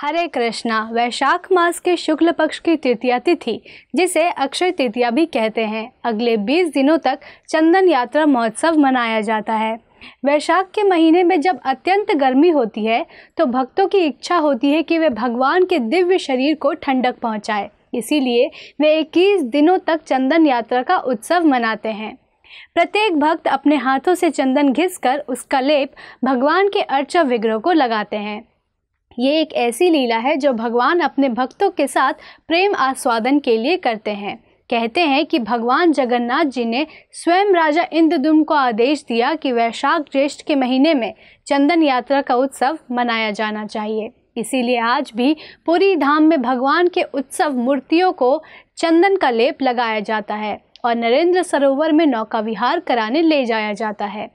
हरे कृष्णा वैशाख मास के शुक्ल पक्ष की तृतीया तिथि जिसे अक्षय तृतीया भी कहते हैं अगले 20 दिनों तक चंदन यात्रा महोत्सव मनाया जाता है वैशाख के महीने में जब अत्यंत गर्मी होती है तो भक्तों की इच्छा होती है कि वे भगवान के दिव्य शरीर को ठंडक पहुँचाए इसीलिए वे 21 दिनों तक चंदन यात्रा का उत्सव मनाते हैं प्रत्येक भक्त अपने हाथों से चंदन घिसकर उसका लेप भगवान के अर्चा विग्रह को लगाते हैं ये एक ऐसी लीला है जो भगवान अपने भक्तों के साथ प्रेम आस्वादन के लिए करते हैं कहते हैं कि भगवान जगन्नाथ जी ने स्वयं राजा इंद्रदुम को आदेश दिया कि वैशाख ज्येष्ठ के महीने में चंदन यात्रा का उत्सव मनाया जाना चाहिए इसीलिए आज भी पूरी धाम में भगवान के उत्सव मूर्तियों को चंदन का लेप लगाया जाता है और नरेंद्र सरोवर में नौका विहार कराने ले जाया जाता है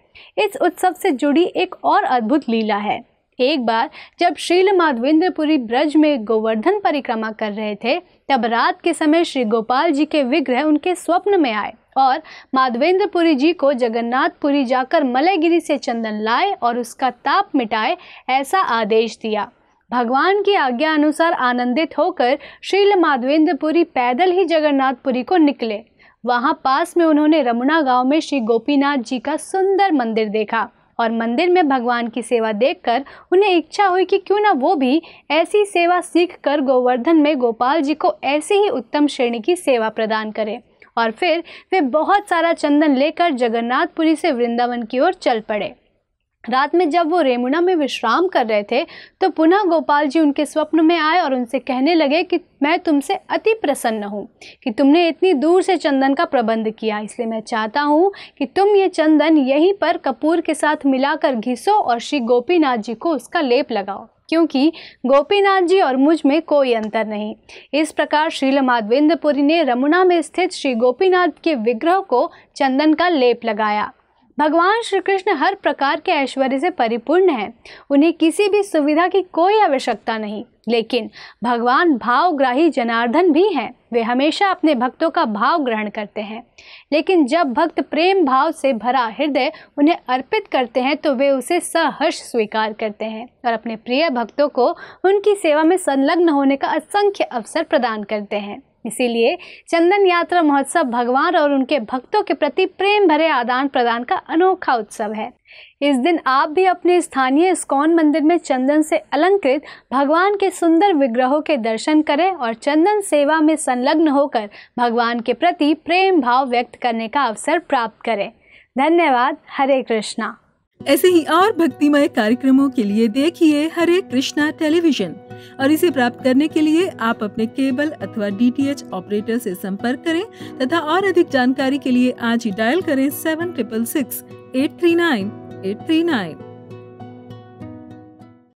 इस उत्सव से जुड़ी एक और अद्भुत लीला है एक बार जब श्रील माधवेंद्रपुरी ब्रज में गोवर्धन परिक्रमा कर रहे थे तब रात के समय श्री गोपाल जी के विग्रह उनके स्वप्न में आए और माधवेंद्रपुरी जी को जगन्नाथपुरी जाकर मलयगिरी से चंदन लाए और उसका ताप मिटाए ऐसा आदेश दिया भगवान की आज्ञा अनुसार आनंदित होकर श्रील माधवेंद्रपुरी पैदल ही जगन्नाथपुरी को निकले वहाँ पास में उन्होंने रमुना गांव में श्री गोपीनाथ जी का सुंदर मंदिर देखा और मंदिर में भगवान की सेवा देखकर उन्हें इच्छा हुई कि क्यों ना वो भी ऐसी सेवा सीखकर गोवर्धन में गोपाल जी को ऐसी ही उत्तम श्रेणी की सेवा प्रदान करें और फिर वे बहुत सारा चंदन लेकर जगन्नाथपुरी से वृंदावन की ओर चल पड़े रात में जब वो रेमुना में विश्राम कर रहे थे तो पुनः गोपाल जी उनके स्वप्न में आए और उनसे कहने लगे कि मैं तुमसे अति प्रसन्न हूँ कि तुमने इतनी दूर से चंदन का प्रबंध किया इसलिए मैं चाहता हूँ कि तुम ये चंदन यहीं पर कपूर के साथ मिलाकर घिसो और श्री गोपीनाथ जी को उसका लेप लगाओ क्योंकि गोपीनाथ जी और मुझ में कोई अंतर नहीं इस प्रकार श्रील माधवेंद्रपुरी ने रमुना में स्थित श्री गोपीनाथ के विग्रह को चंदन का लेप लगाया भगवान श्री कृष्ण हर प्रकार के ऐश्वर्य से परिपूर्ण हैं उन्हें किसी भी सुविधा की कोई आवश्यकता नहीं लेकिन भगवान भावग्राही जनार्दन भी हैं वे हमेशा अपने भक्तों का भाव ग्रहण करते हैं लेकिन जब भक्त प्रेम भाव से भरा हृदय उन्हें अर्पित करते हैं तो वे उसे सहर्ष स्वीकार करते हैं और अपने प्रिय भक्तों को उनकी सेवा में संलग्न होने का असंख्य अवसर प्रदान करते हैं इसीलिए चंदन यात्रा महोत्सव भगवान और उनके भक्तों के प्रति प्रेम भरे आदान प्रदान का अनोखा उत्सव है इस दिन आप भी अपने स्थानीय स्कॉन मंदिर में चंदन से अलंकृत भगवान के सुंदर विग्रहों के दर्शन करें और चंदन सेवा में संलग्न होकर भगवान के प्रति प्रेम भाव व्यक्त करने का अवसर प्राप्त करें धन्यवाद हरे कृष्णा ऐसे ही और भक्तिमय कार्यक्रमों के लिए देखिए हरे कृष्णा टेलीविजन और इसे प्राप्त करने के लिए आप अपने केबल अथवा डीटीएच ऑपरेटर से संपर्क करें तथा और अधिक जानकारी के लिए आज ही डायल करें seven triple six eight three nine eight three nine